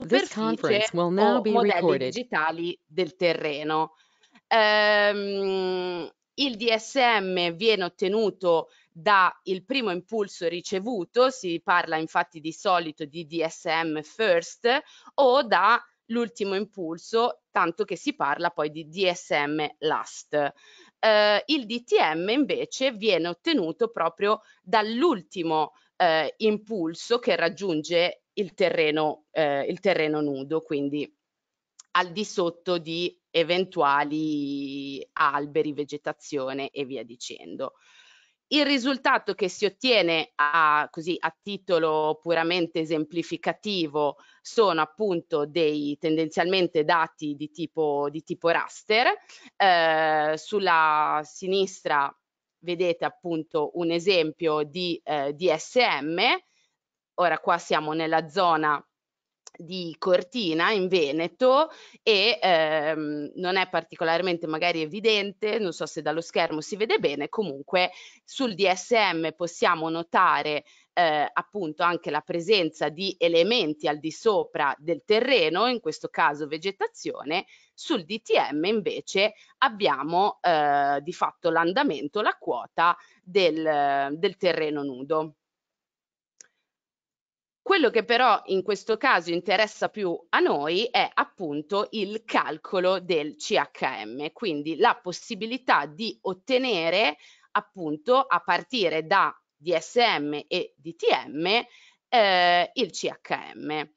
This conference will now be recorded. digitali del terreno. Ehm, il DSM viene ottenuto dal primo impulso ricevuto, si parla infatti di solito di DSM first o dall'ultimo impulso, tanto che si parla poi di DSM last. Eh, il DTM invece viene ottenuto proprio dall'ultimo eh, impulso che raggiunge il terreno, eh, il terreno nudo, quindi al di sotto di eventuali alberi, vegetazione e via dicendo. Il risultato che si ottiene a, così, a titolo puramente esemplificativo sono appunto dei tendenzialmente dati di tipo, di tipo raster. Eh, sulla sinistra vedete appunto un esempio di eh, DSM ora qua siamo nella zona di Cortina in Veneto e ehm, non è particolarmente magari evidente, non so se dallo schermo si vede bene, comunque sul DSM possiamo notare eh, appunto anche la presenza di elementi al di sopra del terreno, in questo caso vegetazione, sul DTM invece abbiamo eh, di fatto l'andamento, la quota del, del terreno nudo. Quello che però in questo caso interessa più a noi è appunto il calcolo del CHM, quindi la possibilità di ottenere appunto a partire da DSM e DTM eh, il CHM.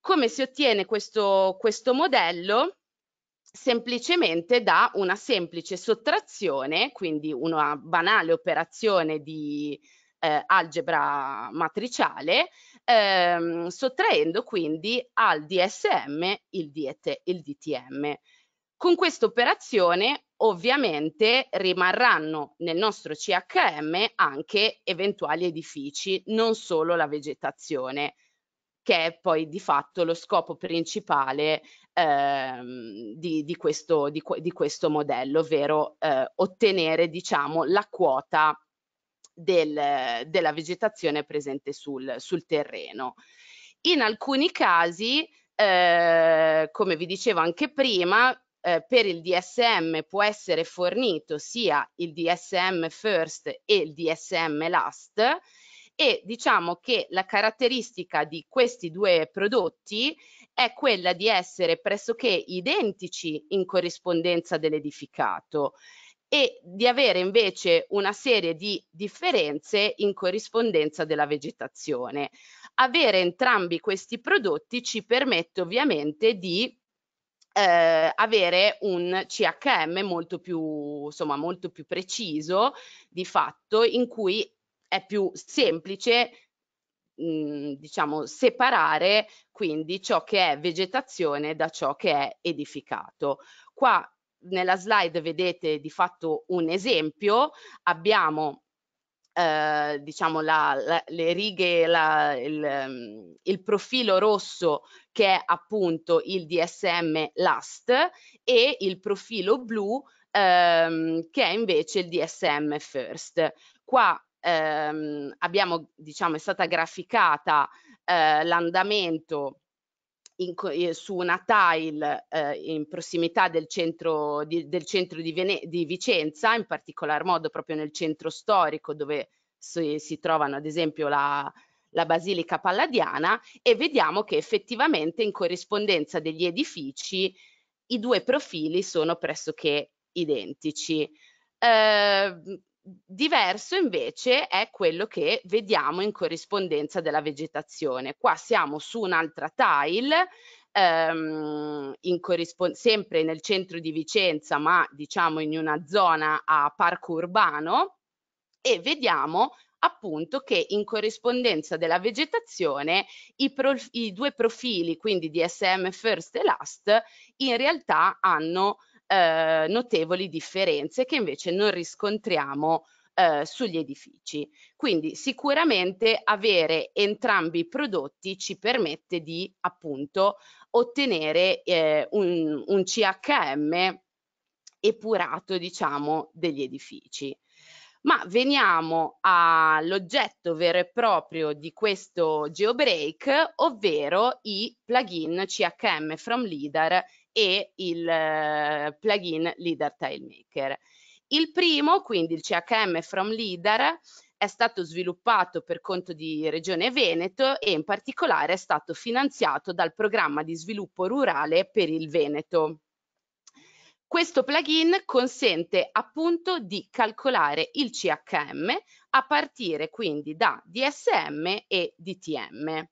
Come si ottiene questo, questo modello? semplicemente da una semplice sottrazione, quindi una banale operazione di eh, algebra matriciale, ehm, sottraendo quindi al DSM il, DT, il DTM. Con questa operazione ovviamente rimarranno nel nostro CHM anche eventuali edifici, non solo la vegetazione, che è poi di fatto lo scopo principale ehm, di, di, questo, di, di, questo, modello, ovvero eh, ottenere diciamo, la quota del, della vegetazione presente sul, sul terreno. In alcuni casi, eh, come vi dicevo anche prima, eh, per il DSM può essere fornito sia il DSM first e il DSM last e diciamo che la caratteristica di questi due prodotti è quella di essere pressoché identici in corrispondenza dell'edificato e di avere invece una serie di differenze in corrispondenza della vegetazione. Avere entrambi questi prodotti ci permette ovviamente di eh, avere un CHM molto più, insomma, molto più preciso di fatto in cui è più semplice mm, diciamo separare quindi ciò che è vegetazione da ciò che è edificato. Qua nella slide vedete di fatto un esempio, abbiamo eh, diciamo la, la, le righe, la, il, ehm, il, profilo rosso che è appunto il DSM last e il profilo blu ehm, che è invece il DSM first. Qua ehm, abbiamo, diciamo, è stata graficata eh, l'andamento in, eh, su una tile eh, in prossimità del centro, di, del centro di, Vene, di, Vicenza, in particolar modo proprio nel centro storico dove si, si trovano ad esempio la, la Basilica Palladiana e vediamo che effettivamente in corrispondenza degli edifici i due profili sono pressoché identici. Eh, Diverso invece è quello che vediamo in corrispondenza della vegetazione. Qua siamo su un'altra tile, ehm, sempre nel centro di Vicenza, ma diciamo in una zona a parco urbano, e vediamo appunto che in corrispondenza della vegetazione i, i due profili, quindi DSM First e Last, in realtà hanno eh, notevoli differenze che invece non riscontriamo eh, sugli edifici. Quindi sicuramente avere entrambi i prodotti ci permette di appunto ottenere eh, un, un CHM epurato diciamo degli edifici. Ma veniamo all'oggetto vero e proprio di questo geobreak, ovvero i plugin CHM from LIDAR e il eh, plugin Leader TileMaker. Il primo, quindi il CHM from Leader, è stato sviluppato per conto di Regione Veneto e in particolare è stato finanziato dal programma di sviluppo rurale per il Veneto. Questo plugin consente appunto di calcolare il CHM a partire quindi da DSM e DTM.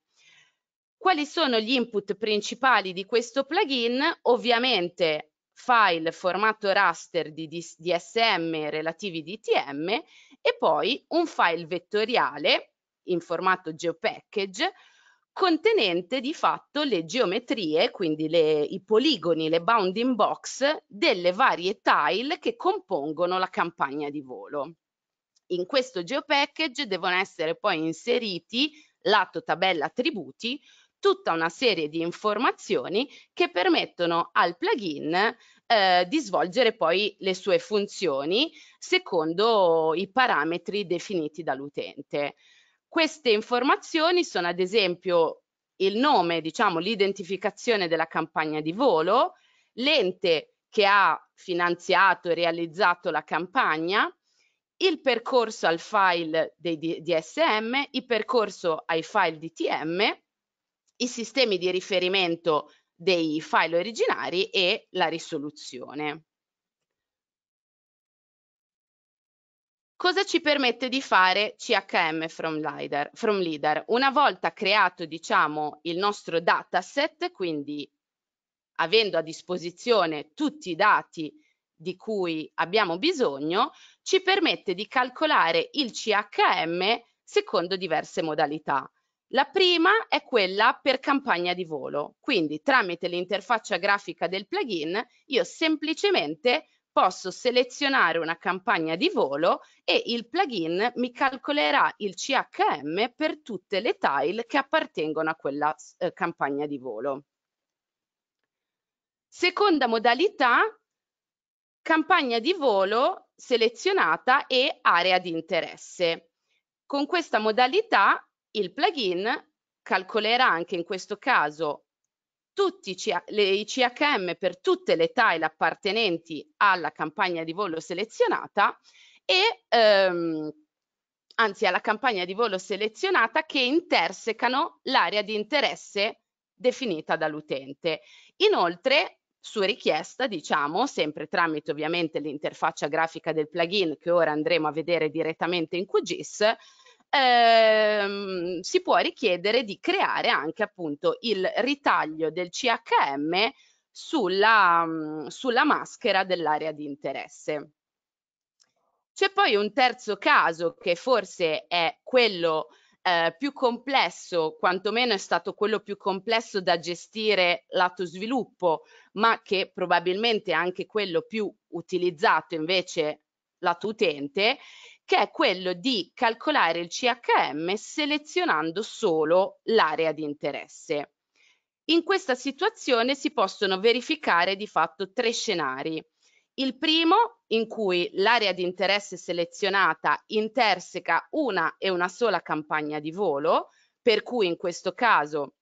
Quali sono gli input principali di questo plugin? Ovviamente file formato raster di DSM relativi DTM e poi un file vettoriale in formato geopackage contenente di fatto le geometrie, quindi le, i poligoni, le bounding box delle varie tile che compongono la campagna di volo. In questo geopackage devono essere poi inseriti lato tabella attributi tutta una serie di informazioni che permettono al plugin eh, di svolgere poi le sue funzioni secondo i parametri definiti dall'utente. Queste informazioni sono ad esempio il nome, diciamo l'identificazione della campagna di volo, l'ente che ha finanziato e realizzato la campagna, il percorso al file dei DSM, il percorso ai file DTM i sistemi di riferimento dei file originari e la risoluzione. Cosa ci permette di fare CHM from leader? From leader? Una volta creato diciamo, il nostro dataset, quindi avendo a disposizione tutti i dati di cui abbiamo bisogno, ci permette di calcolare il CHM secondo diverse modalità. La prima è quella per campagna di volo, quindi tramite l'interfaccia grafica del plugin io semplicemente posso selezionare una campagna di volo e il plugin mi calcolerà il CHM per tutte le tile che appartengono a quella eh, campagna di volo. Seconda modalità, campagna di volo selezionata e area di interesse. Con questa modalità il plugin calcolerà anche in questo caso tutti i CHM per tutte le tile appartenenti alla campagna di volo selezionata e ehm, anzi alla campagna di volo selezionata che intersecano l'area di interesse definita dall'utente. Inoltre, su richiesta, diciamo, sempre tramite ovviamente l'interfaccia grafica del plugin che ora andremo a vedere direttamente in QGIS, ehm, si può richiedere di creare anche appunto il ritaglio del CHM sulla, mm, sulla maschera dell'area di interesse. C'è poi un terzo caso che forse è quello eh, più complesso, quantomeno è stato quello più complesso da gestire lato sviluppo, ma che probabilmente è anche quello più utilizzato invece lato utente, che è quello di calcolare il CHM selezionando solo l'area di interesse. In questa situazione si possono verificare di fatto tre scenari. Il primo, in cui l'area di interesse selezionata interseca una e una sola campagna di volo, per cui in questo caso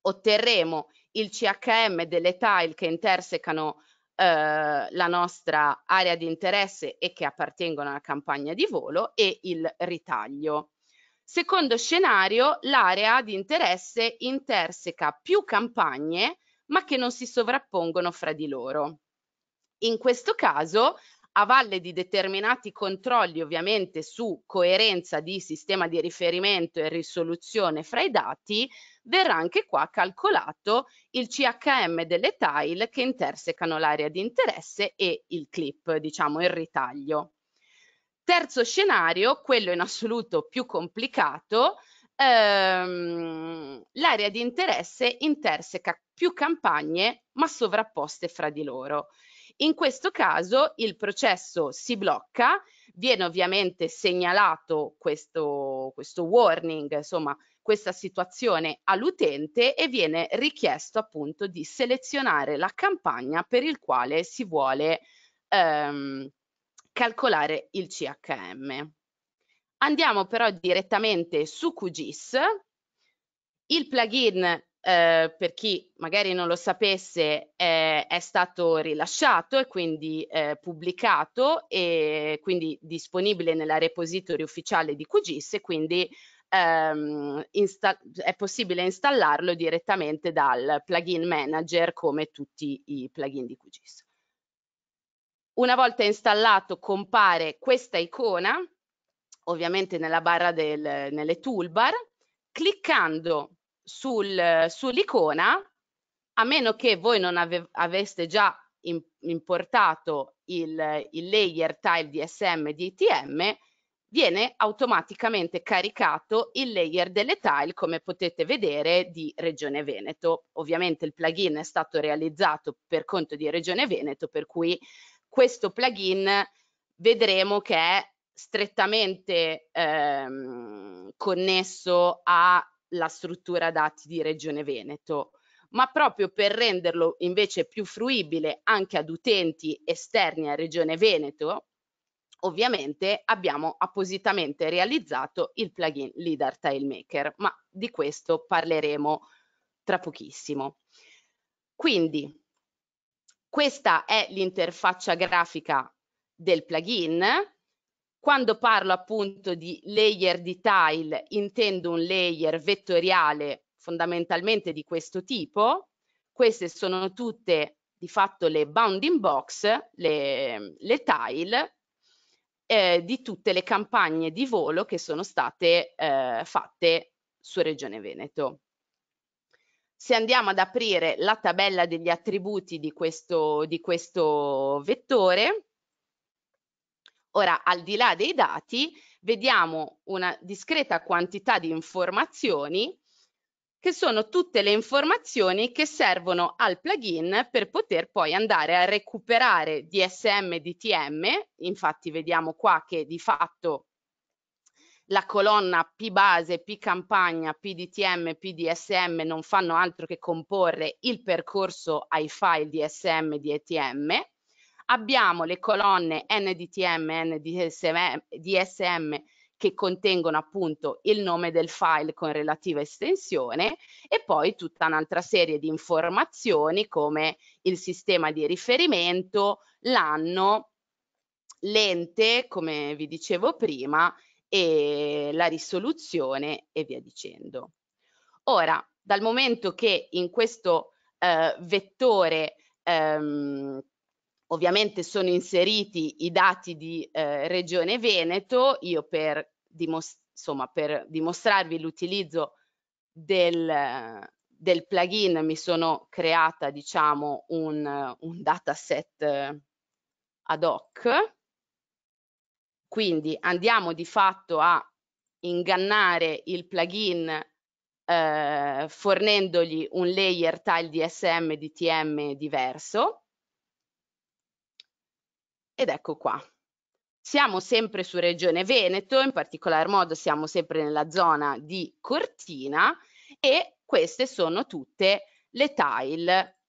otterremo il CHM delle tile che intersecano eh, la nostra area di interesse e che appartengono alla campagna di volo e il ritaglio. Secondo scenario, l'area di interesse interseca più campagne ma che non si sovrappongono fra di loro. In questo caso a valle di determinati controlli ovviamente su coerenza di sistema di riferimento e risoluzione fra i dati, verrà anche qua calcolato il CHM delle tile che intersecano l'area di interesse e il clip, diciamo il ritaglio. Terzo scenario, quello in assoluto più complicato, ehm, l'area di interesse interseca più campagne ma sovrapposte fra di loro. In questo caso il processo si blocca, viene ovviamente segnalato questo, questo warning, insomma questa situazione all'utente e viene richiesto appunto di selezionare la campagna per il quale si vuole ehm, calcolare il CHM. Andiamo però direttamente su QGIS. Il plugin eh, per chi magari non lo sapesse eh, è stato rilasciato e quindi eh, pubblicato e quindi disponibile nella repository ufficiale di QGIS e quindi ehm, è possibile installarlo direttamente dal plugin manager come tutti i plugin di QGIS. Una volta installato compare questa icona ovviamente nella barra del, nelle toolbar cliccando sul, sull'icona, a meno che voi non ave, aveste già in, importato il, il layer tile DSM di ITM, viene automaticamente caricato il layer delle tile come potete vedere di Regione Veneto. Ovviamente il plugin è stato realizzato per conto di Regione Veneto per cui questo plugin vedremo che è strettamente ehm, connesso a la struttura dati di Regione Veneto, ma proprio per renderlo invece più fruibile anche ad utenti esterni a Regione Veneto, ovviamente abbiamo appositamente realizzato il plugin Leader Tilemaker, ma di questo parleremo tra pochissimo. Quindi, questa è l'interfaccia grafica del plugin quando parlo appunto di layer di tile, intendo un layer vettoriale fondamentalmente di questo tipo. Queste sono tutte di fatto le bounding box, le, le tile eh, di tutte le campagne di volo che sono state eh, fatte su Regione Veneto. Se andiamo ad aprire la tabella degli attributi di questo, di questo vettore, Ora, al di là dei dati, vediamo una discreta quantità di informazioni che sono tutte le informazioni che servono al plugin per poter poi andare a recuperare DSM e DTM. Infatti vediamo qua che di fatto la colonna P base, P campagna, P DTM, P DSM non fanno altro che comporre il percorso ai file DSM e DTM abbiamo le colonne NDTM e NDSM DSM, che contengono appunto il nome del file con relativa estensione e poi tutta un'altra serie di informazioni come il sistema di riferimento, l'anno, l'ente, come vi dicevo prima, e la risoluzione e via dicendo. Ora, dal momento che in questo eh, vettore ehm, Ovviamente sono inseriti i dati di eh, Regione Veneto, io per, dimos insomma, per dimostrarvi l'utilizzo del, del plugin mi sono creata diciamo un, un, dataset eh, ad hoc quindi andiamo di fatto a ingannare il plugin eh, fornendogli un layer tile DSM DTM diverso ed ecco qua. Siamo sempre su Regione Veneto, in particolar modo siamo sempre nella zona di Cortina e queste sono tutte le tile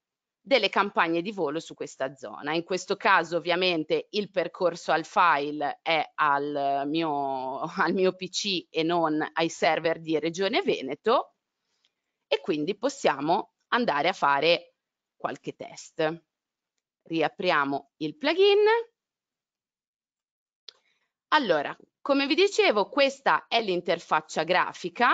delle campagne di volo su questa zona. In questo caso ovviamente il percorso al file è al mio, al mio PC e non ai server di Regione Veneto e quindi possiamo andare a fare qualche test. Riapriamo il plugin allora, come vi dicevo, questa è l'interfaccia grafica.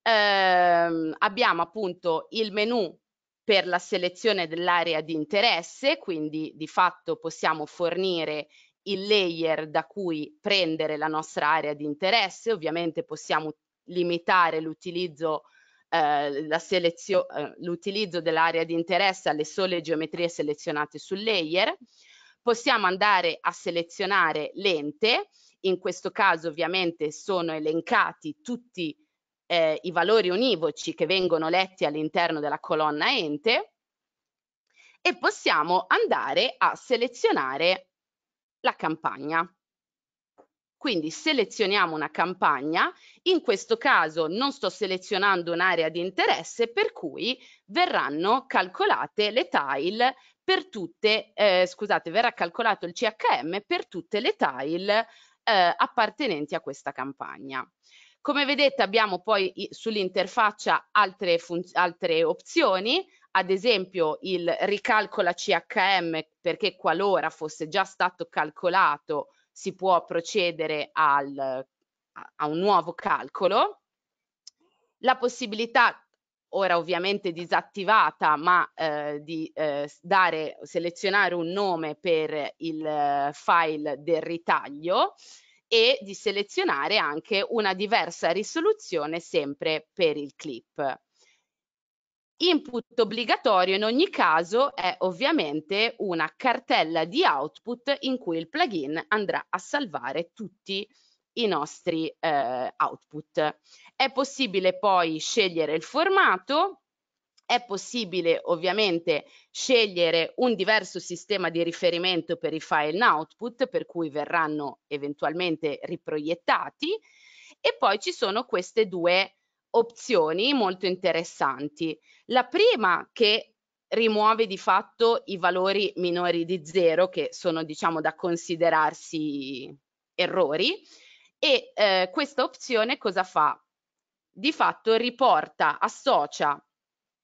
Eh, abbiamo appunto il menu per la selezione dell'area di interesse, quindi di fatto possiamo fornire il layer da cui prendere la nostra area di interesse, ovviamente possiamo limitare l'utilizzo eh, eh l'utilizzo dell'area di interesse alle sole geometrie selezionate sul layer possiamo andare a selezionare l'ente, in questo caso ovviamente sono elencati tutti eh, i valori univoci che vengono letti all'interno della colonna ente e possiamo andare a selezionare la campagna. Quindi selezioniamo una campagna, in questo caso non sto selezionando un'area di interesse per cui verranno calcolate le tile per tutte, eh, scusate, verrà calcolato il CHM per tutte le tile eh, appartenenti a questa campagna. Come vedete abbiamo poi sull'interfaccia altre, altre opzioni, ad esempio il ricalcola CHM perché qualora fosse già stato calcolato si può procedere al, a un nuovo calcolo, la possibilità ora ovviamente disattivata, ma eh, di eh, dare, selezionare un nome per il eh, file del ritaglio e di selezionare anche una diversa risoluzione sempre per il clip. Input obbligatorio in ogni caso è ovviamente una cartella di output in cui il plugin andrà a salvare tutti i i nostri eh, output. È possibile poi scegliere il formato, è possibile ovviamente scegliere un diverso sistema di riferimento per i file in output, per cui verranno eventualmente riproiettati, e poi ci sono queste due opzioni molto interessanti. La prima che rimuove di fatto i valori minori di zero, che sono diciamo da considerarsi errori, e eh, questa opzione cosa fa? Di fatto riporta, associa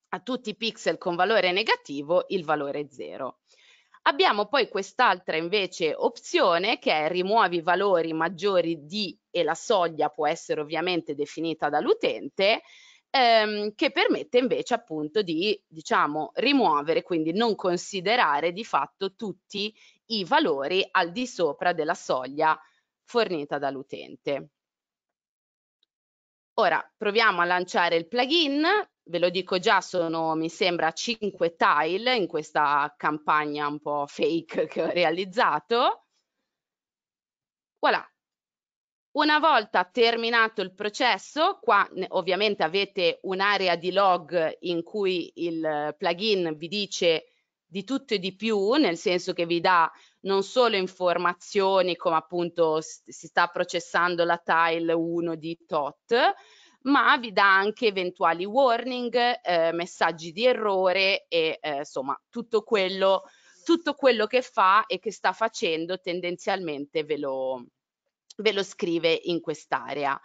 a tutti i pixel con valore negativo il valore 0. Abbiamo poi quest'altra invece opzione che è rimuovi valori maggiori di e la soglia può essere ovviamente definita dall'utente ehm, che permette invece appunto di diciamo rimuovere quindi non considerare di fatto tutti i valori al di sopra della soglia fornita dall'utente. Ora proviamo a lanciare il plugin, ve lo dico già, sono mi sembra 5 tile in questa campagna un po' fake che ho realizzato. Voilà. Una volta terminato il processo, qua ovviamente avete un'area di log in cui il plugin vi dice di tutto e di più, nel senso che vi dà non solo informazioni come appunto si sta processando la tile 1 di TOT, ma vi dà anche eventuali warning, eh, messaggi di errore e eh, insomma tutto quello, tutto quello che fa e che sta facendo tendenzialmente ve lo, ve lo scrive in quest'area.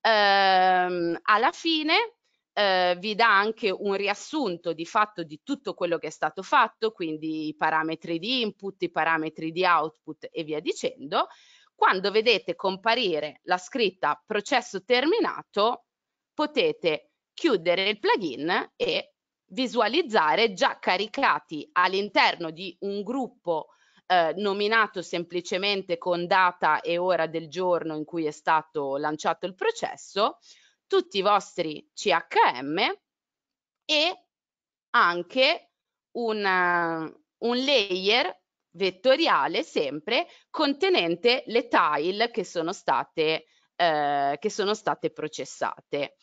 Ehm, alla fine eh, vi dà anche un riassunto di fatto di tutto quello che è stato fatto, quindi i parametri di input, i parametri di output e via dicendo. Quando vedete comparire la scritta processo terminato, potete chiudere il plugin e visualizzare già caricati all'interno di un gruppo eh, nominato semplicemente con data e ora del giorno in cui è stato lanciato il processo, tutti i vostri CHM e anche una, un layer vettoriale sempre contenente le tile che sono state, eh, che sono state processate.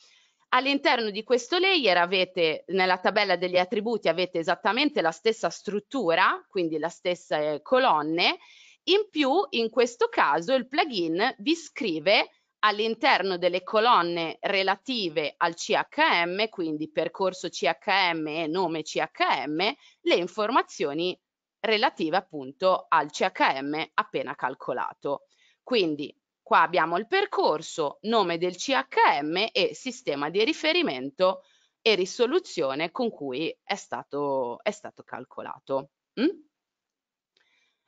All'interno di questo layer avete, nella tabella degli attributi, avete esattamente la stessa struttura, quindi le stesse colonne. In più, in questo caso, il plugin vi scrive all'interno delle colonne relative al CHM, quindi percorso CHM e nome CHM, le informazioni relative appunto al CHM appena calcolato. Quindi qua abbiamo il percorso, nome del CHM e sistema di riferimento e risoluzione con cui è stato, è stato calcolato. Mm?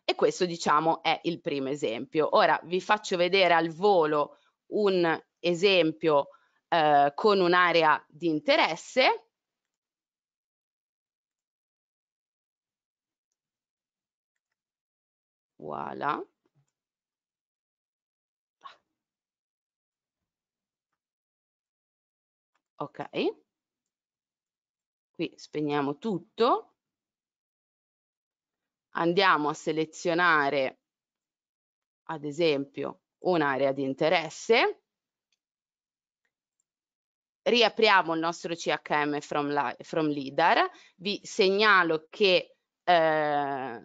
E questo diciamo è il primo esempio. Ora vi faccio vedere al volo un esempio eh, con un'area di interesse. Voilà. Ok. Qui spegniamo tutto. Andiamo a selezionare, ad esempio, un'area di interesse. Riapriamo il nostro CHM from, from LIDAR. Vi segnalo che eh,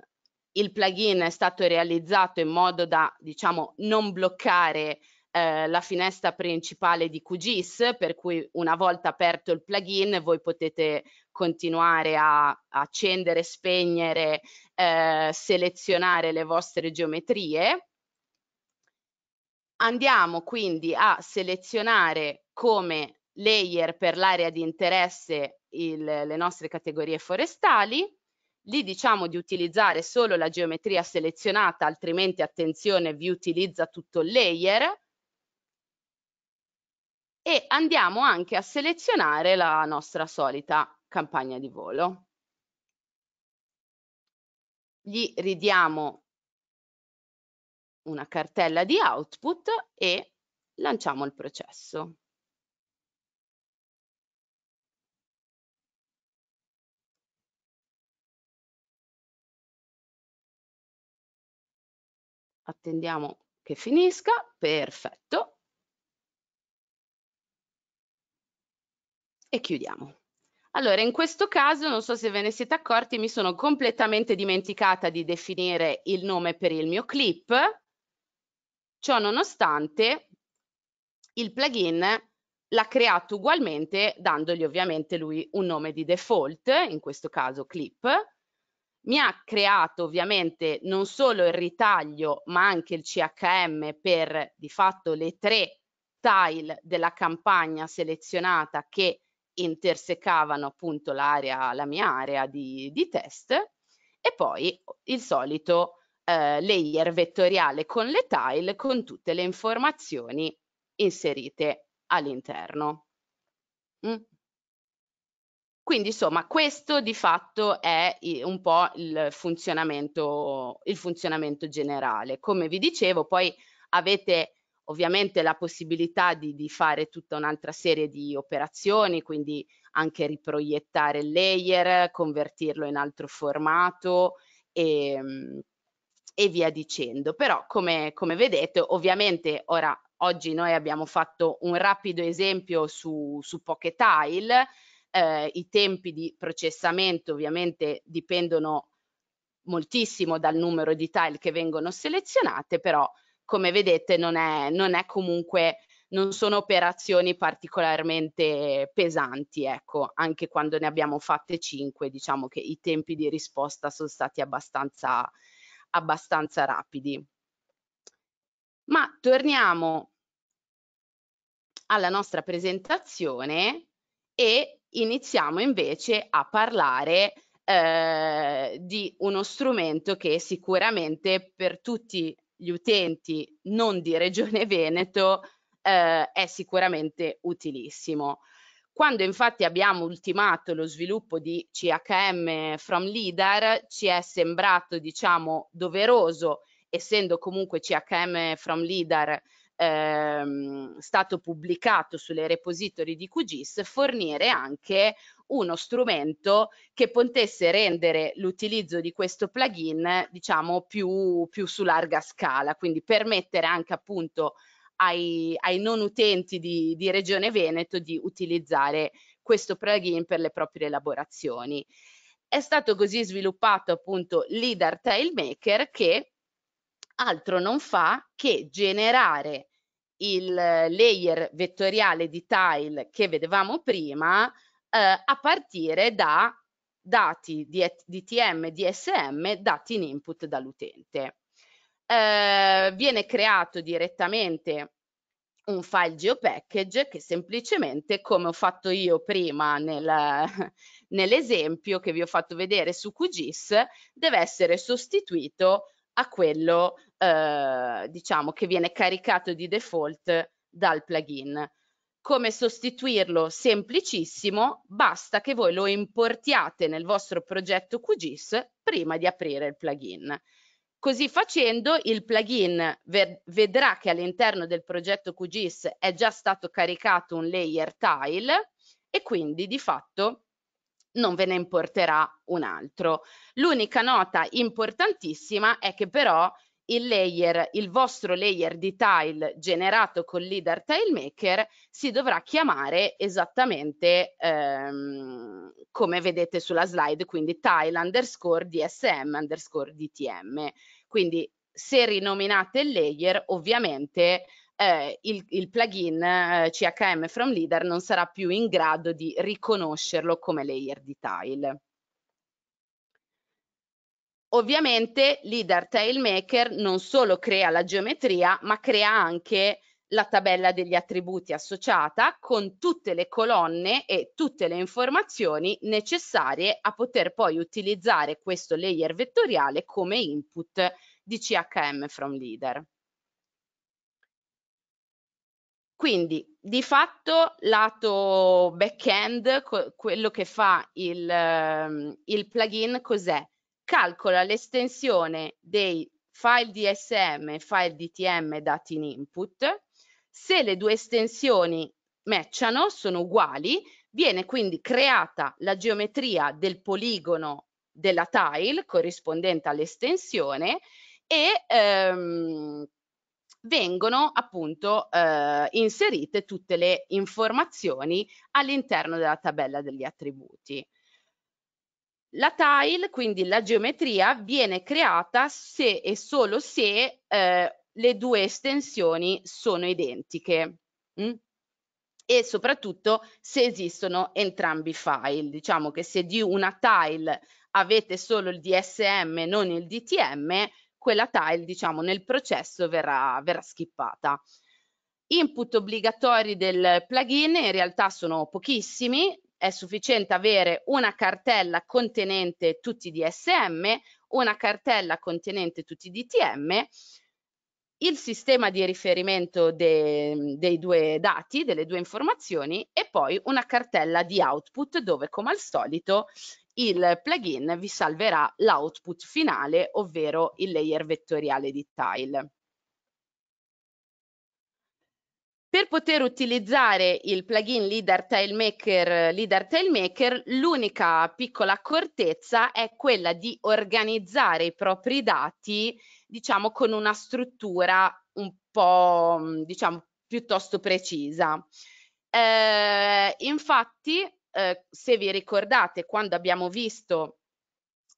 il plugin è stato realizzato in modo da diciamo, non bloccare eh, la finestra principale di QGIS, per cui una volta aperto il plugin voi potete continuare a, a accendere, spegnere, eh, selezionare le vostre geometrie Andiamo quindi a selezionare come layer per l'area di interesse il, le nostre categorie forestali, lì diciamo di utilizzare solo la geometria selezionata, altrimenti attenzione vi utilizza tutto il layer e andiamo anche a selezionare la nostra solita campagna di volo. Gli ridiamo una cartella di output e lanciamo il processo. Attendiamo che finisca, perfetto. E chiudiamo. Allora, in questo caso, non so se ve ne siete accorti, mi sono completamente dimenticata di definire il nome per il mio clip Ciò nonostante, il plugin l'ha creato ugualmente dandogli ovviamente lui un nome di default, in questo caso clip, mi ha creato ovviamente non solo il ritaglio ma anche il CHM per di fatto le tre tile della campagna selezionata che intersecavano appunto l'area, la mia area di, di test e poi il solito eh, layer vettoriale con le tile con tutte le informazioni inserite all'interno. Mm. Quindi insomma questo di fatto è un po' il funzionamento, il funzionamento generale. Come vi dicevo poi avete ovviamente la possibilità di, di fare tutta un'altra serie di operazioni, quindi anche riproiettare il layer, convertirlo in altro formato e, ehm, e via dicendo. Però come, come vedete ovviamente ora oggi noi abbiamo fatto un rapido esempio su, su poche tile, eh, i tempi di processamento ovviamente dipendono moltissimo dal numero di tile che vengono selezionate, però come vedete non è, non è comunque non sono operazioni particolarmente pesanti, ecco, anche quando ne abbiamo fatte 5, diciamo che i tempi di risposta sono stati abbastanza abbastanza rapidi. Ma torniamo alla nostra presentazione e iniziamo invece a parlare eh, di uno strumento che sicuramente per tutti gli utenti non di Regione Veneto eh, è sicuramente utilissimo. Quando infatti abbiamo ultimato lo sviluppo di CHM from leader, ci è sembrato, diciamo, doveroso, essendo comunque CHM from leader ehm, stato pubblicato sulle repository di QGIS, fornire anche uno strumento che potesse rendere l'utilizzo di questo plugin, diciamo, più, più su larga scala, quindi permettere anche appunto ai, ai non utenti di, di Regione Veneto di utilizzare questo plugin per le proprie elaborazioni. È stato così sviluppato appunto l'IDAR Tilemaker che altro non fa che generare il layer vettoriale di tile che vedevamo prima eh, a partire da dati di DTM, DSM dati in input dall'utente. Eh, viene creato direttamente un file geopackage che semplicemente, come ho fatto io prima nel, nell'esempio che vi ho fatto vedere su QGIS, deve essere sostituito a quello eh, diciamo che viene caricato di default dal plugin. Come sostituirlo? Semplicissimo, basta che voi lo importiate nel vostro progetto QGIS prima di aprire il plugin. Così facendo il plugin vedrà che all'interno del progetto QGIS è già stato caricato un layer tile e quindi di fatto non ve ne importerà un altro. L'unica nota importantissima è che però il layer, il vostro layer di tile generato con Leader TileMaker si dovrà chiamare esattamente ehm, come vedete sulla slide, quindi tile underscore dsm underscore dtm. Quindi se rinominate il layer, ovviamente eh, il, il, plugin eh, CHM from Leader non sarà più in grado di riconoscerlo come layer di tile. Ovviamente leader tailmaker non solo crea la geometria, ma crea anche la tabella degli attributi associata con tutte le colonne e tutte le informazioni necessarie a poter poi utilizzare questo layer vettoriale come input di CHM from Leader. Quindi di fatto lato back-end, quello che fa il, ehm, il plugin cos'è? calcola l'estensione dei file DSM e file DTM dati in input. Se le due estensioni matchano, sono uguali, viene quindi creata la geometria del poligono della tile corrispondente all'estensione e ehm, vengono appunto eh, inserite tutte le informazioni all'interno della tabella degli attributi. La tile, quindi la geometria, viene creata se e solo se eh, le due estensioni sono identiche. Mm? e soprattutto se esistono entrambi i file. Diciamo che se di una tile avete solo il DSM e non il DTM, quella tile diciamo, nel processo verrà, verrà skippata. Input obbligatori del plugin in realtà sono pochissimi, è sufficiente avere una cartella contenente tutti i DSM, una cartella contenente tutti i DTM, il sistema di riferimento de, dei due dati, delle due informazioni e poi una cartella di output dove come al solito il plugin vi salverà l'output finale, ovvero il layer vettoriale di tile. Per poter utilizzare il plugin Leader Tilemaker, eh, Leader Tilemaker l'unica piccola accortezza è quella di organizzare i propri dati, diciamo, con una struttura un po', mm, diciamo, piuttosto precisa. Eh, infatti, eh, se vi ricordate, quando abbiamo visto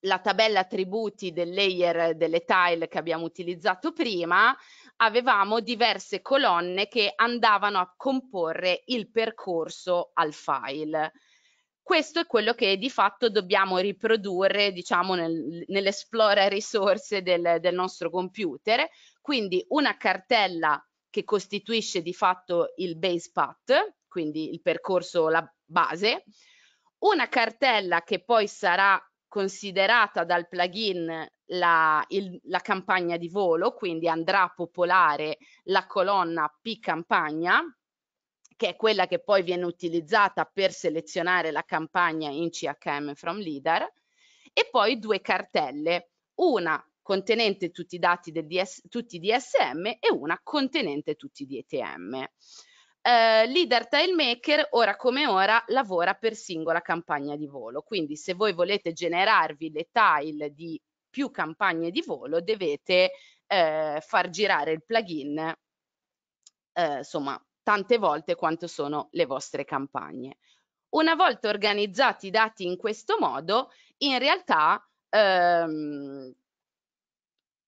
la tabella attributi del layer eh, delle tile che abbiamo utilizzato prima, avevamo diverse colonne che andavano a comporre il percorso al file. Questo è quello che di fatto dobbiamo riprodurre diciamo, nel, nell'esplora risorse del, del nostro computer, quindi una cartella che costituisce di fatto il base path, quindi il percorso, la base, una cartella che poi sarà considerata dal plugin la, il, la campagna di volo, quindi andrà a popolare la colonna P campagna, che è quella che poi viene utilizzata per selezionare la campagna in CHM from Leader, e poi due cartelle, una contenente tutti i dati del DS, tutti i DSM e una contenente tutti i DTM. Eh, leader Tailmaker ora come ora lavora per singola campagna di volo, quindi se voi volete generarvi le tile di più campagne di volo dovete eh, far girare il plugin eh, insomma tante volte quanto sono le vostre campagne. Una volta organizzati i dati in questo modo, in realtà ehm,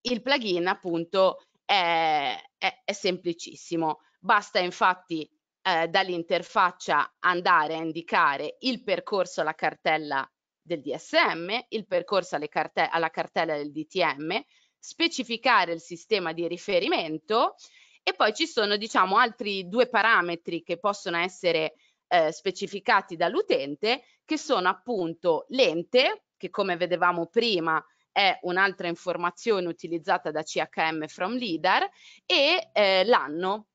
il plugin appunto è, è, è semplicissimo. Basta infatti eh, dall'interfaccia andare a indicare il percorso alla cartella del DSM, il percorso carte alla cartella del DTM, specificare il sistema di riferimento e poi ci sono diciamo altri due parametri che possono essere eh, specificati dall'utente che sono appunto l'ente che come vedevamo prima è un'altra informazione utilizzata da CHM from LIDAR e eh, l'anno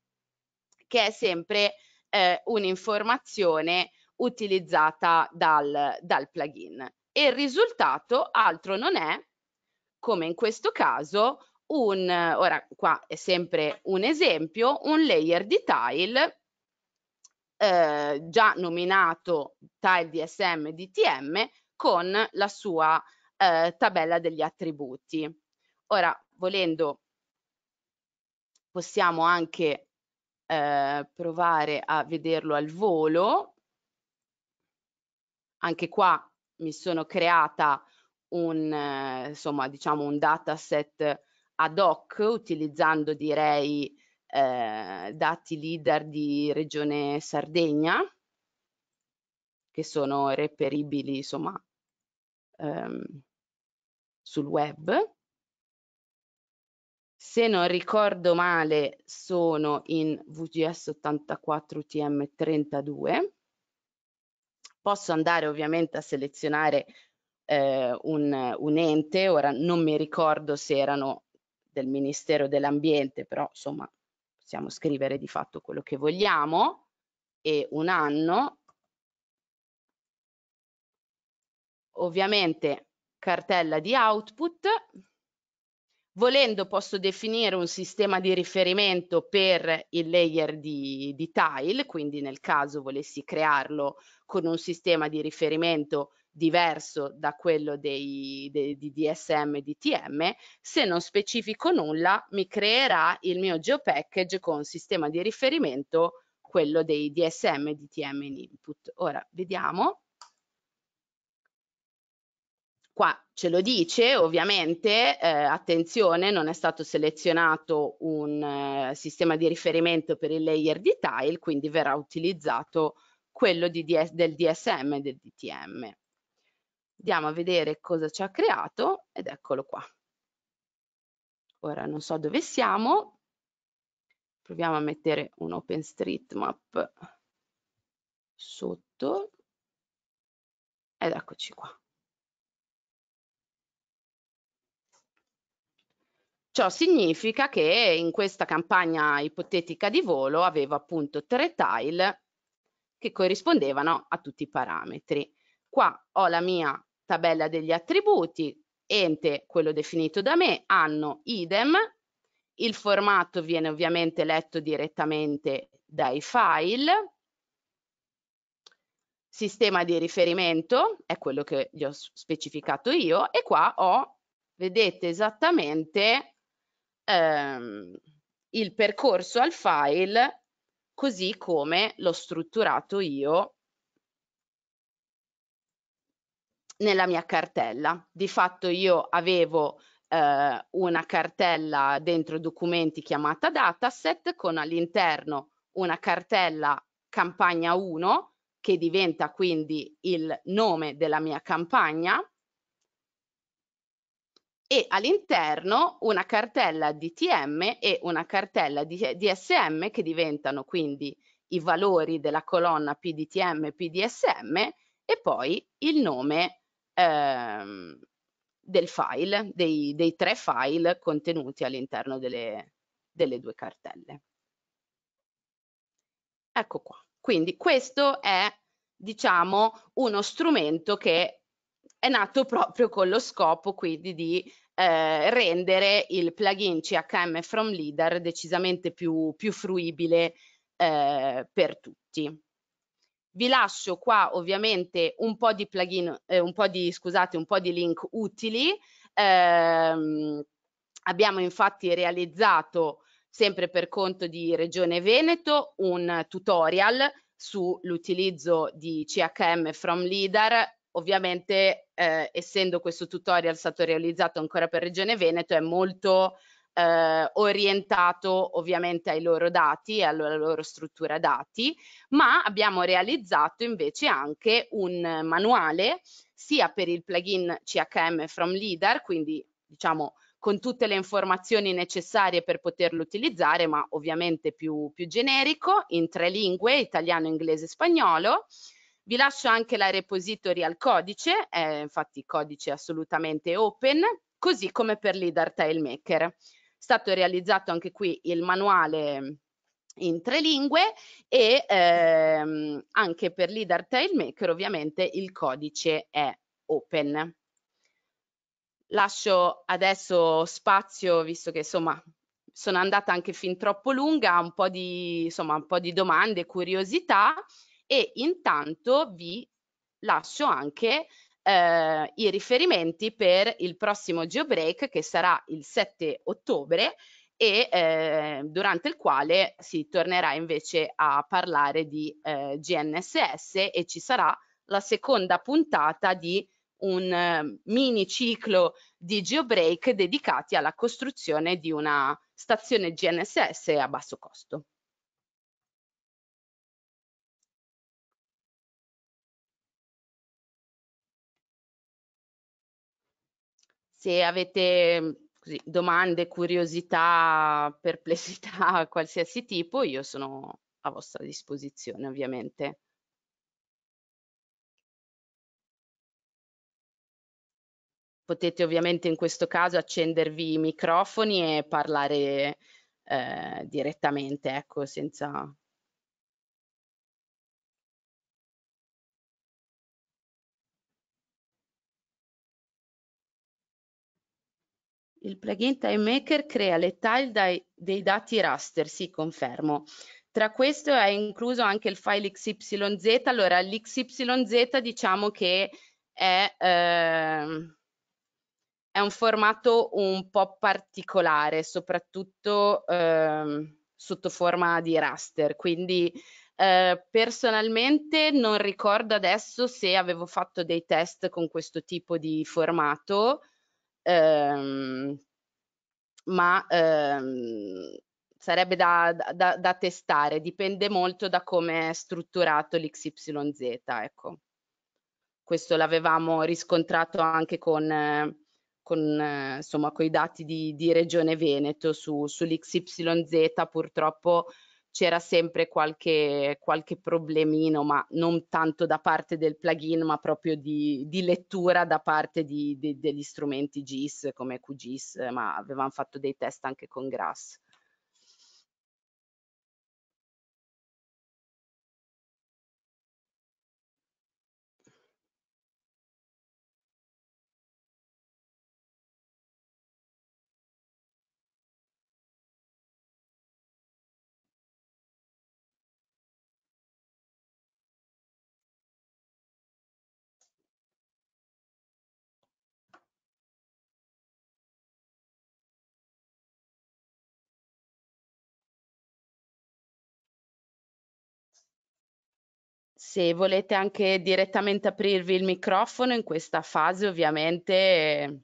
che è sempre eh, un'informazione utilizzata dal, dal plugin. E il risultato altro non è, come in questo caso, un, ora qua è sempre un esempio, un layer di tile eh, già nominato tile DSM DTM con la sua eh, tabella degli attributi. Ora, volendo, possiamo anche eh, provare a vederlo al volo. Anche qua mi sono creata un, eh, insomma, diciamo un dataset ad hoc utilizzando direi eh, dati leader di regione Sardegna che sono reperibili insomma ehm, sul web se non ricordo male sono in VGS 84 UTM 32 posso andare ovviamente a selezionare eh, un, un ente ora non mi ricordo se erano del Ministero dell'Ambiente però insomma possiamo scrivere di fatto quello che vogliamo e un anno ovviamente cartella di output Volendo posso definire un sistema di riferimento per il layer di, di tile, quindi nel caso volessi crearlo con un sistema di riferimento diverso da quello dei, dei, di DSM e DTM, se non specifico nulla mi creerà il mio GeoPackage con sistema di riferimento quello dei DSM e DTM in input. Ora vediamo. Qua ce lo dice, ovviamente, eh, attenzione, non è stato selezionato un eh, sistema di riferimento per il layer di tile, quindi verrà utilizzato quello DS, del DSM e del DTM. Andiamo a vedere cosa ci ha creato ed eccolo qua. Ora non so dove siamo, proviamo a mettere un OpenStreetMap sotto ed eccoci qua. Ciò significa che in questa campagna ipotetica di volo avevo appunto tre tile che corrispondevano a tutti i parametri. Qua ho la mia tabella degli attributi, ente quello definito da me, anno idem, il formato viene ovviamente letto direttamente dai file, sistema di riferimento è quello che gli ho specificato io e qua ho, vedete esattamente, ehm, il percorso al file così come l'ho strutturato io nella mia cartella. Di fatto io avevo eh, una cartella dentro documenti chiamata dataset con all'interno una cartella campagna 1 che diventa quindi il nome della mia campagna e all'interno una cartella DTM e una cartella DSM che diventano quindi i valori della colonna PDTM e PDSM e poi il nome ehm, del file, dei, dei, tre file contenuti all'interno delle, delle due cartelle. Ecco qua. Quindi questo è, diciamo, uno strumento che è nato proprio con lo scopo quindi di eh, rendere il plugin CHM from Leader decisamente più, più fruibile eh, per tutti. Vi lascio qua ovviamente un po' di plugin, eh, un po' di, scusate, un po' di link utili. Ehm, abbiamo infatti realizzato sempre per conto di Regione Veneto un tutorial sull'utilizzo di CHM from Leader Ovviamente, eh, essendo questo tutorial stato realizzato ancora per Regione Veneto, è molto eh, orientato ovviamente ai loro dati e alla loro struttura dati, ma abbiamo realizzato invece anche un manuale sia per il plugin CHM from Leader, quindi diciamo con tutte le informazioni necessarie per poterlo utilizzare, ma ovviamente più, più generico, in tre lingue, italiano, inglese e spagnolo, vi lascio anche la repository al codice, eh, infatti codice assolutamente open, così come per Leader Tilemaker. È stato realizzato anche qui il manuale mm, in tre lingue e ehm, anche per Leader Tailmaker ovviamente il codice è open. Lascio adesso spazio, visto che insomma sono andata anche fin troppo lunga, un po' di, insomma, un po di domande, curiosità e intanto vi lascio anche eh, i riferimenti per il prossimo GeoBreak che sarà il 7 ottobre e eh, durante il quale si tornerà invece a parlare di eh, GNSS e ci sarà la seconda puntata di un eh, mini ciclo di geobreak dedicati alla costruzione di una stazione GNSS a basso costo. se avete così, domande, curiosità, perplessità, qualsiasi tipo, io sono a vostra disposizione ovviamente. Potete ovviamente in questo caso accendervi i microfoni e parlare eh, direttamente, ecco, senza Il plugin Time Maker crea le tile dai, dei dati raster, sì, confermo. Tra questo è incluso anche il file XYZ, allora l'XYZ diciamo che è, eh, è, un formato un po' particolare, soprattutto eh, sotto forma di raster, quindi eh, personalmente non ricordo adesso se avevo fatto dei test con questo tipo di formato, ehm, ma ehm, sarebbe da, da, da, testare, dipende molto da come è strutturato l'XYZ. Ecco. Questo l'avevamo riscontrato anche con, con insomma, i dati di, di, Regione Veneto su, sull'XYZ, purtroppo c'era sempre qualche, qualche, problemino, ma non tanto da parte del plugin, ma proprio di, di lettura da parte di, di, degli strumenti GIS come QGIS, ma avevamo fatto dei test anche con GRASS. Se volete anche direttamente aprirvi il microfono in questa fase, ovviamente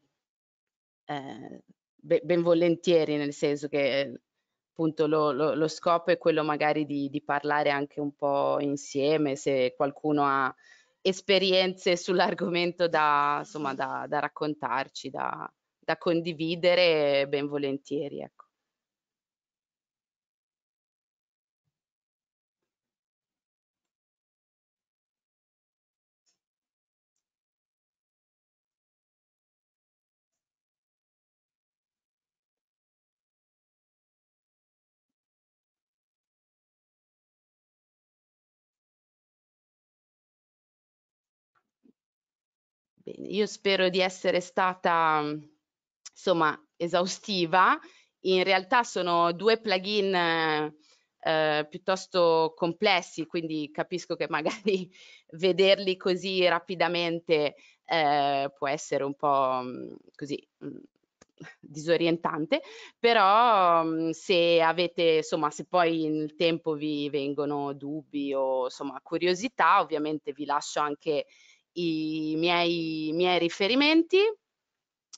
eh, ben volentieri, nel senso che appunto lo, lo, lo scopo è quello magari di, di, parlare anche un po' insieme, se qualcuno ha esperienze sull'argomento da, insomma, da, da raccontarci, da, da condividere, ben volentieri. Ecco. Bene, io spero di essere stata insomma esaustiva. In realtà sono due plugin eh, piuttosto complessi, quindi capisco che magari vederli così rapidamente eh, può essere un po' mm, così mm, disorientante, però mm, se avete, insomma, se poi nel tempo vi vengono dubbi o insomma curiosità, ovviamente vi lascio anche i miei, i miei riferimenti.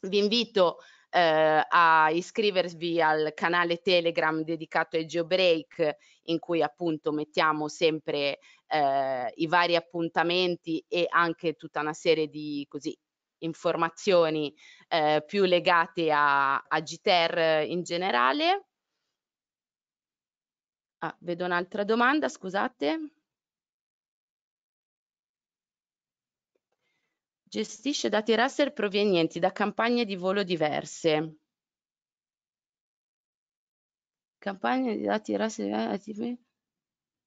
Vi invito eh, a iscrivervi al canale Telegram dedicato ai Geobreak in cui appunto mettiamo sempre eh, i vari appuntamenti e anche tutta una serie di così informazioni eh, più legate a, a GTR in generale. Ah, vedo un'altra domanda, scusate. Gestisce dati raster provenienti da campagne di volo diverse. Campagne di dati raster... Eh, eh,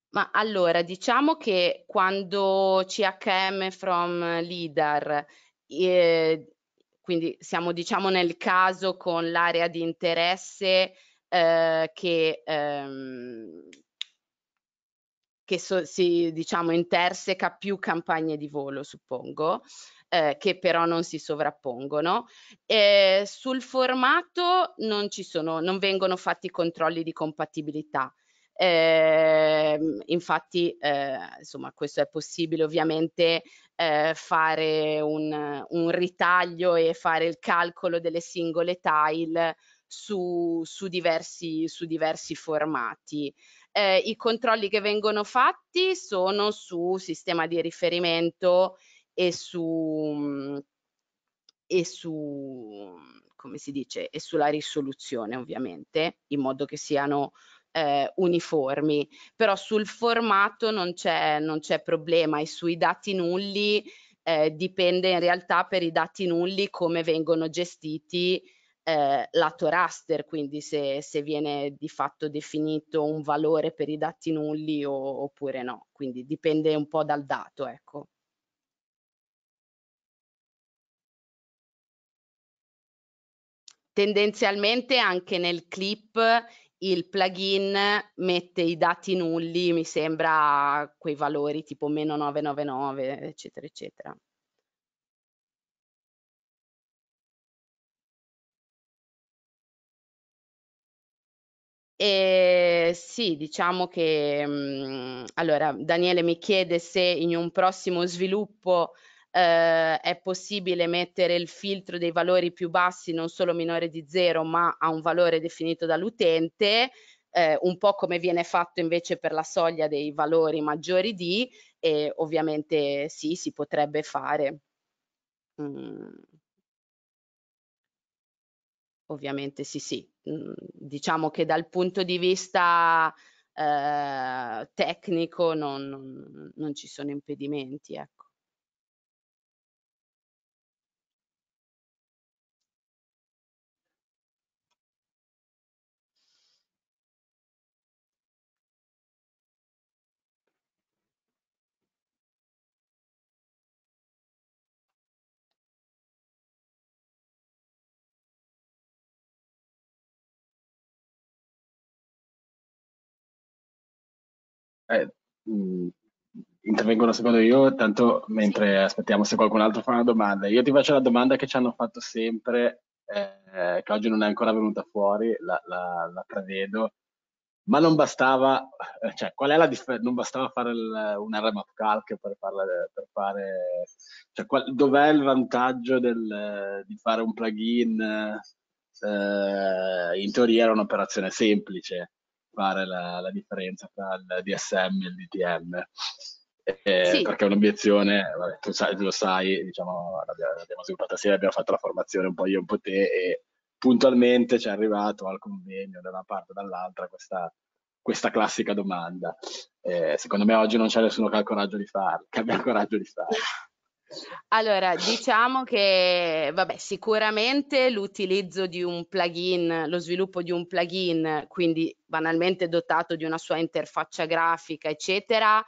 Ma allora, diciamo che quando CHM from LIDAR, eh, quindi siamo diciamo nel caso con l'area di interesse eh, che ehm, che so, si diciamo interseca più campagne di volo, suppongo. Eh, che però non si sovrappongono. Eh, sul formato non, sono, non vengono fatti controlli di compatibilità. Ehm, eh, infatti, insomma, questo è possibile ovviamente eh, fare un, un, ritaglio e fare il calcolo delle singole tile su, su, diversi, su diversi formati eh, i controlli che vengono fatti sono su sistema di riferimento e su, mm, e su come si dice, e sulla risoluzione ovviamente, in modo che siano eh, uniformi, però sul formato non c'è, problema e sui dati nulli eh, dipende in realtà per i dati nulli come vengono gestiti eh, lato raster, quindi se, se, viene di fatto definito un valore per i dati nulli o, oppure no, quindi dipende un po' dal dato, ecco. Tendenzialmente anche nel clip il plugin mette i dati nulli, mi sembra quei valori tipo meno 999, eccetera, eccetera. E sì, diciamo che mhmm, allora Daniele mi chiede se in un prossimo sviluppo eh, è possibile mettere il filtro dei valori più bassi, non solo minore di zero, ma a un valore definito dall'utente. Eh, un po' come viene fatto invece per la soglia dei valori maggiori di, e ovviamente sì, si potrebbe fare. Mm. Ovviamente sì, sì. Mm, diciamo che dal punto di vista eh, tecnico non, non, non, ci sono impedimenti. Ecco. eh, mm, intervengono secondo io, tanto mentre aspettiamo se qualcun altro fa una domanda. Io ti faccio la domanda che ci hanno fatto sempre, eh, che oggi non è ancora venuta fuori, la, la, la prevedo. Ma non bastava, eh, cioè, qual è la differenza? Non bastava fare il, una remap calc per, farla, per fare, cioè, qual, dov'è il vantaggio del, di fare un plugin? Eh, in teoria era un'operazione semplice, fare la, la differenza tra il DSM e il DTM. Eh, sì. Perché è un'obiezione, vabbè, tu, sai, tu, lo sai, diciamo, l'abbiamo sviluppata assieme, abbiamo fatto la formazione un po' io, un po' te, e puntualmente ci è arrivato al convegno da una parte o dall'altra questa, questa classica domanda. Eh, secondo me oggi non c'è nessuno che ha il coraggio di farla, che abbia il coraggio di farla. Allora, diciamo che, vabbè, sicuramente l'utilizzo di un plugin, lo sviluppo di un plugin, quindi banalmente dotato di una sua interfaccia grafica, eccetera,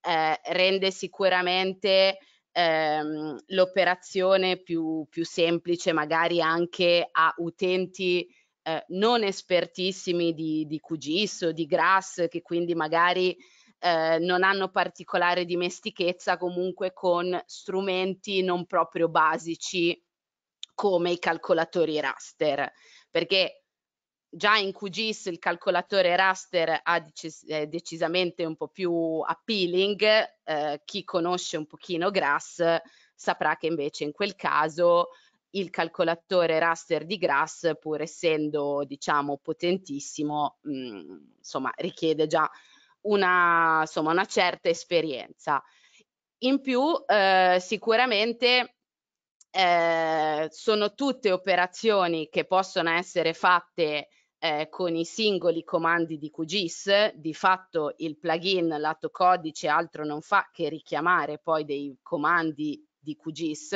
eh, rende sicuramente ehm, l'operazione più, più, semplice, magari anche a utenti eh, non espertissimi di, di QGIS o di GRASS, che quindi magari eh, non hanno particolare dimestichezza comunque con strumenti non proprio basici come i calcolatori raster, perché già in QGIS il calcolatore raster ha decis eh, decisamente un po' più appealing, eh, chi conosce un pochino Grass saprà che invece in quel caso il calcolatore raster di Grass pur essendo diciamo potentissimo mh, mm, insomma richiede già una, insomma, una certa esperienza. In più, eh, sicuramente eh, sono tutte operazioni che possono essere fatte eh, con i singoli comandi di QGIS, di fatto il plugin lato codice altro non fa che richiamare poi dei comandi di QGIS.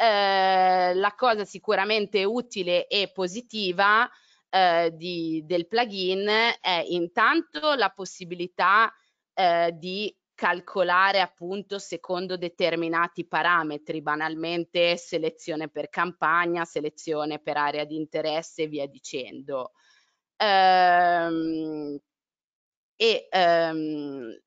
Eh, la cosa sicuramente utile e positiva eh, di, del plugin è intanto la possibilità eh, di calcolare appunto secondo determinati parametri, banalmente selezione per campagna, selezione per area di interesse e via dicendo. Ehm, e ehm,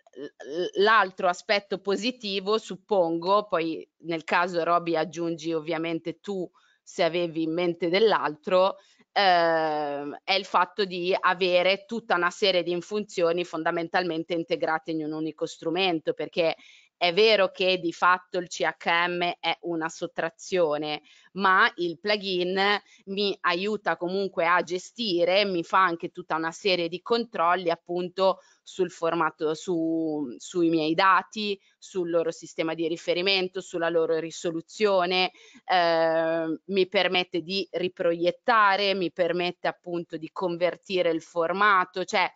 l'altro aspetto positivo, suppongo, poi nel caso Roby aggiungi ovviamente tu se avevi in mente dell'altro, eh, è il fatto di avere tutta una serie di funzioni fondamentalmente integrate in un unico strumento, perché è vero che di fatto il CHM è una sottrazione, ma il plugin mi aiuta comunque a gestire, mi fa anche tutta una serie di controlli appunto sul formato, su, sui miei dati, sul loro sistema di riferimento, sulla loro risoluzione, eh, mi permette di riproiettare, mi permette appunto di convertire il formato, cioè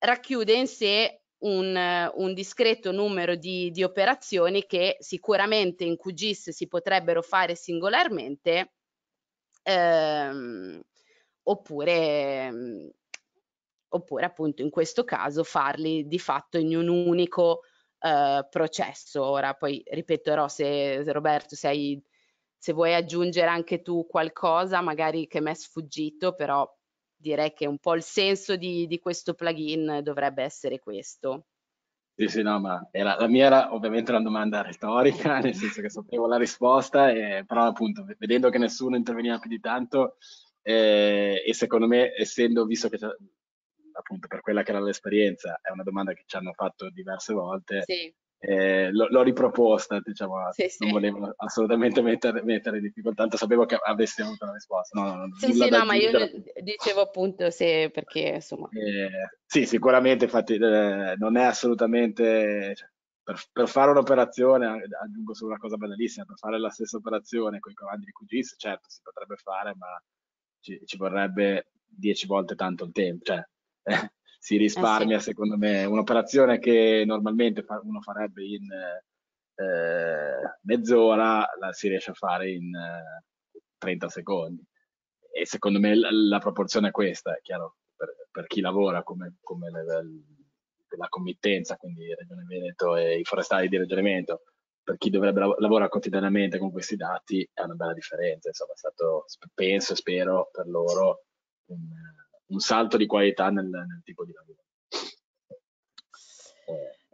racchiude in sé un, un discreto numero di, di operazioni che sicuramente in QGIS si potrebbero fare singolarmente ehm, oppure, oppure appunto in questo caso farli di fatto in un unico eh, processo. Ora poi ripeterò se, se Roberto sei, se vuoi aggiungere anche tu qualcosa magari che mi è sfuggito, però direi che un po' il senso di, di questo plugin dovrebbe essere questo. Sì, sì, no, ma era, la mia era ovviamente una domanda retorica, nel senso che sapevo la risposta, e, però appunto vedendo che nessuno interveniva più di tanto eh, e secondo me essendo visto che appunto per quella che era l'esperienza è una domanda che ci hanno fatto diverse volte, sì eh, l'ho riproposta, diciamo, sì, non volevo assolutamente mettere, mettere in difficoltà, tanto sapevo che avessi avuto una risposta. No, no, no, sì, sì, no, ma io dicevo appunto se perché insomma. Eh, sì, sicuramente, infatti, eh, non è assolutamente. Cioè, per, per, fare un'operazione, aggiungo solo una cosa bellissima, per fare la stessa operazione con i comandi di QGIS, certo si potrebbe fare, ma ci, ci vorrebbe dieci volte tanto il tempo, cioè, eh, si risparmia, eh sì. secondo me, un'operazione che normalmente uno farebbe in eh, mezz'ora, la si riesce a fare in eh, 30 secondi. E secondo me la, la proporzione è questa, è chiaro, per, per chi lavora come, come le, la committenza, quindi Regione Veneto e i forestali di Regione Veneto, per chi dovrebbe lav- lavorare quotidianamente con questi dati, è una bella differenza, insomma, è stato, penso e spero per loro, un, un salto di qualità nel, nel tipo di lavoro.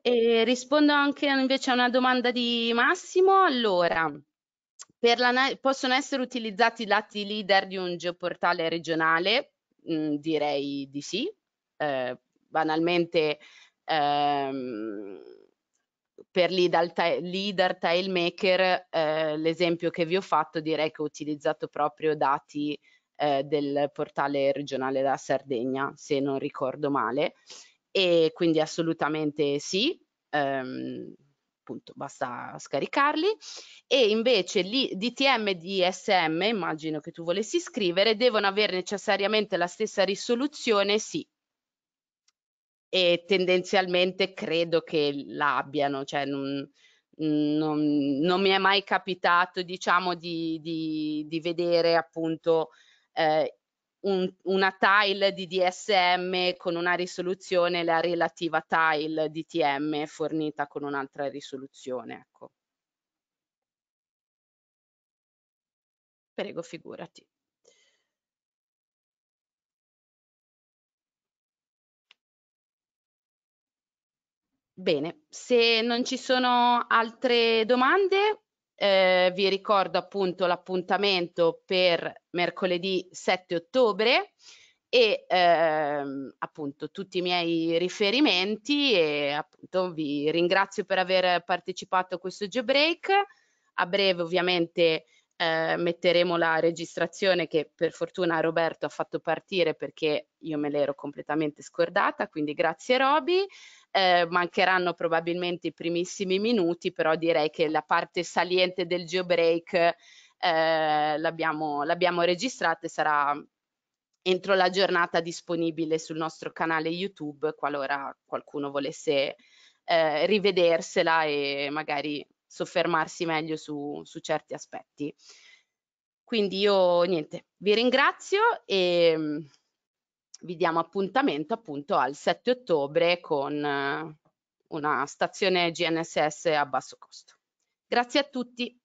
E rispondo anche invece a una domanda di Massimo. Allora, per la, possono essere utilizzati i dati leader di un geoportale regionale? Mm, direi di sì. Eh, banalmente, ehm, per leader, leader tilemaker, eh, l'esempio che vi ho fatto direi che ho utilizzato proprio dati eh, del portale regionale della Sardegna, se non ricordo male. E quindi assolutamente sì, ehm, appunto basta scaricarli. E invece lì, DTM di SM, immagino che tu volessi scrivere, devono avere necessariamente la stessa risoluzione, sì. E tendenzialmente credo che l'abbiano, cioè non, non, non, mi è mai capitato diciamo di, di, di vedere appunto eh, un, una tile di DSM con una risoluzione e la relativa tile di TM fornita con un'altra risoluzione. Ecco. Prego, figurati. Bene, se non ci sono altre domande eh, vi ricordo appunto l'appuntamento per mercoledì 7 ottobre e ehm, appunto tutti i miei riferimenti e appunto vi ringrazio per aver partecipato a questo jailbreak. A breve ovviamente eh, metteremo la registrazione che per fortuna Roberto ha fatto partire perché io me l'ero completamente scordata, quindi grazie Roby. Eh, mancheranno probabilmente i primissimi minuti, però direi che la parte saliente del geobreak eh, l'abbiamo, registrata e sarà entro la giornata disponibile sul nostro canale YouTube qualora qualcuno volesse eh, rivedersela e magari soffermarsi meglio su, su certi aspetti. Quindi io niente, vi ringrazio e mm, vi diamo appuntamento appunto al 7 ottobre con eh, una stazione GNSS a basso costo. Grazie a tutti.